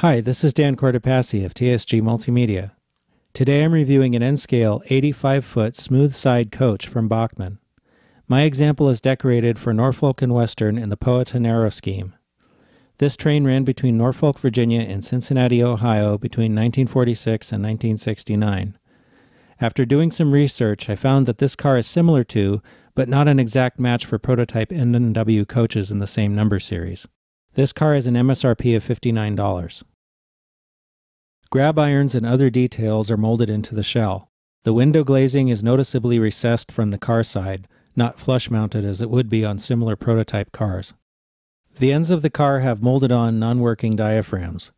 Hi, this is Dan Cortopassi of TSG Multimedia. Today I'm reviewing an N-scale 85-foot smooth-side coach from Bachmann. My example is decorated for Norfolk and Western in the Poetanero scheme. This train ran between Norfolk, Virginia and Cincinnati, Ohio between 1946 and 1969. After doing some research, I found that this car is similar to, but not an exact match for prototype N&W coaches in the same number series. This car has an MSRP of $59. Grab irons and other details are molded into the shell. The window glazing is noticeably recessed from the car side, not flush mounted as it would be on similar prototype cars. The ends of the car have molded on non working diaphragms.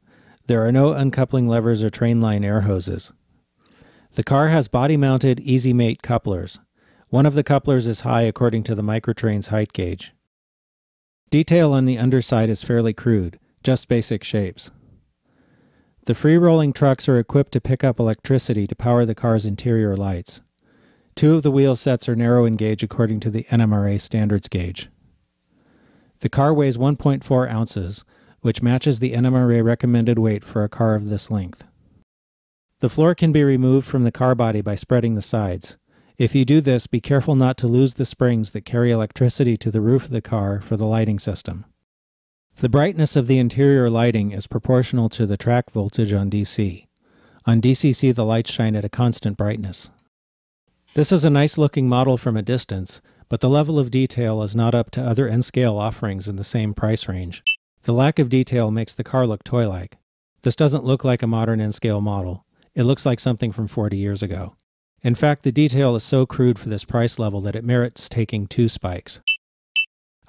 There are no uncoupling levers or train line air hoses. The car has body mounted EasyMate couplers. One of the couplers is high according to the microtrain's height gauge. Detail on the underside is fairly crude, just basic shapes. The free rolling trucks are equipped to pick up electricity to power the car's interior lights. Two of the wheel sets are narrow in gauge according to the NMRA standards gauge. The car weighs 1.4 ounces, which matches the NMRA recommended weight for a car of this length. The floor can be removed from the car body by spreading the sides. If you do this, be careful not to lose the springs that carry electricity to the roof of the car for the lighting system. The brightness of the interior lighting is proportional to the track voltage on DC. On DCC, the lights shine at a constant brightness. This is a nice looking model from a distance, but the level of detail is not up to other N-scale offerings in the same price range. The lack of detail makes the car look toy-like. This doesn't look like a modern N-scale model. It looks like something from 40 years ago. In fact, the detail is so crude for this price level that it merits taking two spikes.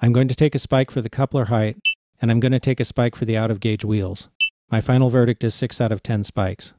I'm going to take a spike for the coupler height and I'm going to take a spike for the out of gauge wheels. My final verdict is 6 out of 10 spikes.